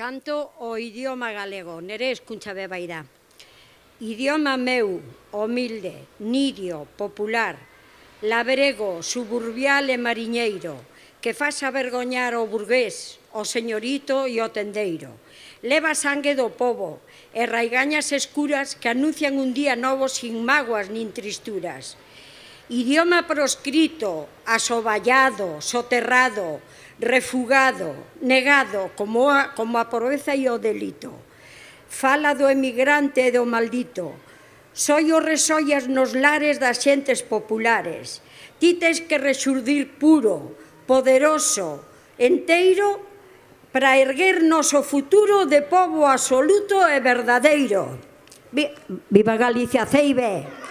Canto o idioma galego, nere de bebairá. Idioma meu, humilde, nidio, popular, labrego, suburbial e mariñeiro, que faz avergoñar o burgués, o señorito e o tendeiro. Leva sangue do povo e raigañas escuras que anuncian un día novo sin mágoas nin tristuras. Idioma proscrito, asoballado, soterrado, refugado, negado, como a, como a pobreza e o delito. Fala do emigrante e do maldito. Soi o resollas nos lares das xentes populares. Ti tes que rexurdir puro, poderoso, enteiro para erguer noso futuro de povo absoluto e verdadeiro. Viva Galicia Ceibe!